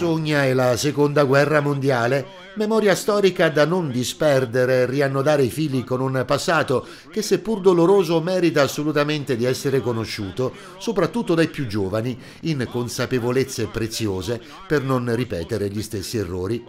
sogna e la seconda guerra mondiale Memoria storica da non disperdere, riannodare i fili con un passato che seppur doloroso merita assolutamente di essere conosciuto, soprattutto dai più giovani, in consapevolezze preziose per non ripetere gli stessi errori.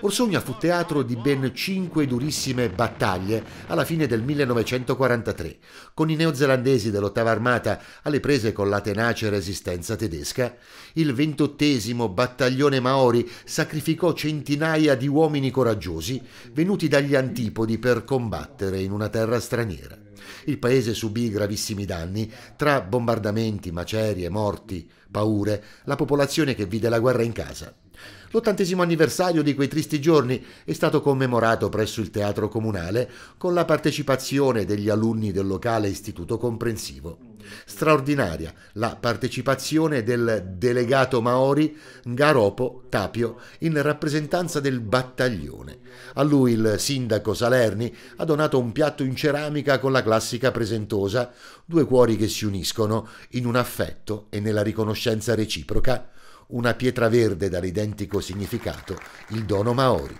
Orsogna fu teatro di ben cinque durissime battaglie alla fine del 1943, con i neozelandesi dell'ottava armata alle prese con la tenace resistenza tedesca. Il ventottesimo battaglione Maori sacrificò centinaia di uomini uomini coraggiosi venuti dagli antipodi per combattere in una terra straniera. Il paese subì gravissimi danni tra bombardamenti, macerie, morti, paure, la popolazione che vide la guerra in casa. L'ottantesimo anniversario di quei tristi giorni è stato commemorato presso il Teatro Comunale con la partecipazione degli alunni del locale istituto comprensivo. Straordinaria la partecipazione del delegato Maori Garopo Tapio in rappresentanza del battaglione. A lui il sindaco Salerni ha donato un piatto in ceramica con la classica presentosa, due cuori che si uniscono in un affetto e nella riconoscenza reciproca una pietra verde dall'identico significato, il dono Maori.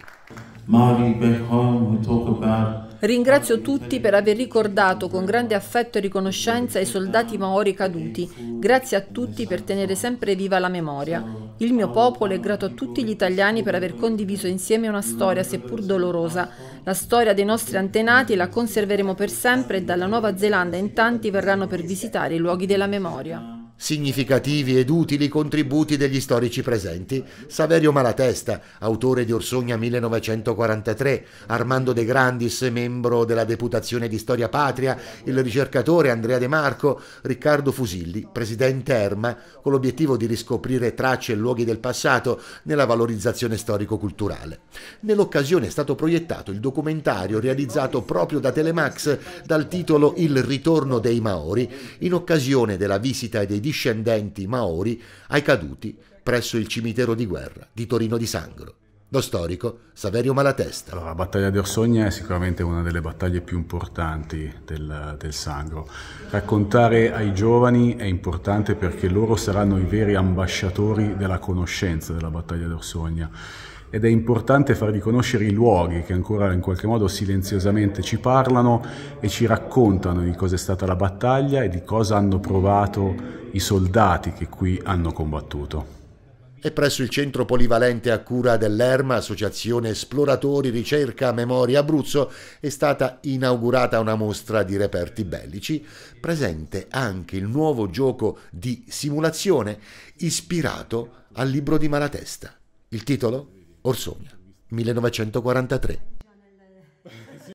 Ringrazio tutti per aver ricordato con grande affetto e riconoscenza i soldati maori caduti. Grazie a tutti per tenere sempre viva la memoria. Il mio popolo è grato a tutti gli italiani per aver condiviso insieme una storia, seppur dolorosa. La storia dei nostri antenati la conserveremo per sempre e dalla Nuova Zelanda in tanti verranno per visitare i luoghi della memoria. Significativi ed utili contributi degli storici presenti. Saverio Malatesta, autore di Orsogna 1943, Armando De Grandis, membro della Deputazione di Storia Patria, il ricercatore Andrea De Marco, Riccardo Fusilli, presidente Erma, con l'obiettivo di riscoprire tracce e luoghi del passato nella valorizzazione storico-culturale. Nell'occasione è stato proiettato il documentario realizzato proprio da Telemax dal titolo Il ritorno dei Maori, in occasione della visita dei discendenti maori ai caduti presso il cimitero di guerra di Torino di Sangro. Lo storico Saverio Malatesta. Allora, la battaglia di Orsogna è sicuramente una delle battaglie più importanti del, del, Sangro. Raccontare ai giovani è importante perché loro saranno i veri ambasciatori della conoscenza della battaglia di Orsogna ed è importante farvi conoscere i luoghi che ancora in qualche modo silenziosamente ci parlano e ci raccontano di cosa è stata la battaglia e di cosa hanno provato i soldati che qui hanno combattuto. E presso il centro polivalente a cura dell'ERMA, Associazione Esploratori Ricerca Memoria Abruzzo, è stata inaugurata una mostra di reperti bellici, presente anche il nuovo gioco di simulazione ispirato al libro di Malatesta. Il titolo? Orsonia, 1943.